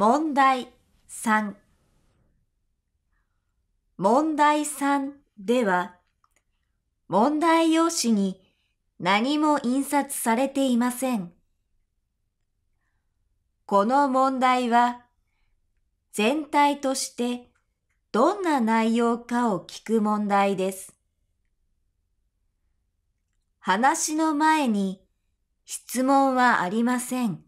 問題3問題3では問題用紙に何も印刷されていません。この問題は全体としてどんな内容かを聞く問題です。話の前に質問はありません。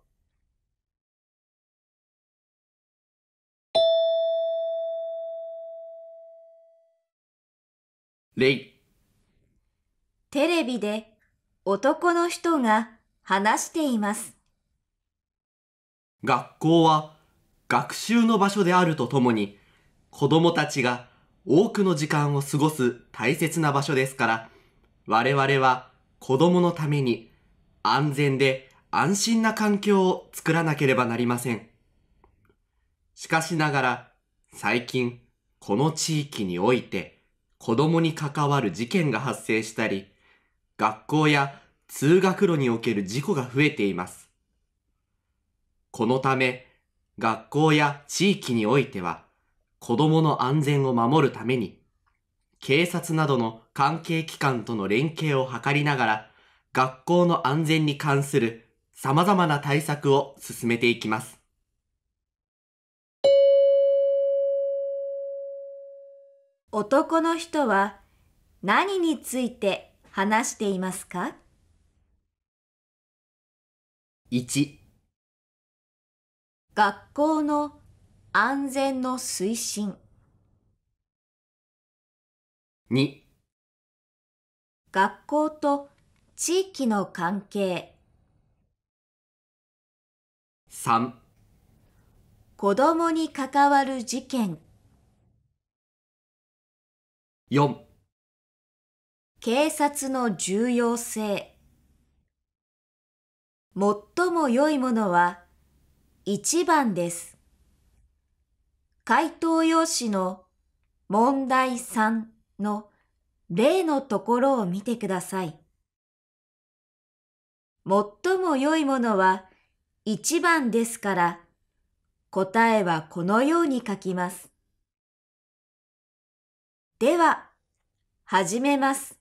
れいテレビで男の人が話しています。学校は学習の場所であるとともに、子供たちが多くの時間を過ごす大切な場所ですから、我々は子供のために安全で安心な環境を作らなければなりません。しかしながら、最近、この地域において、子供に関わる事件が発生したり、学校や通学路における事故が増えています。このため、学校や地域においては、子供の安全を守るために、警察などの関係機関との連携を図りながら、学校の安全に関する様々な対策を進めていきます。男の人は何について話していますか ?1 学校の安全の推進2学校と地域の関係3子供に関わる事件4警察の重要性最も良いものは1番です。回答用紙の問題3の例のところを見てください。最も良いものは1番ですから答えはこのように書きます。では、始めます。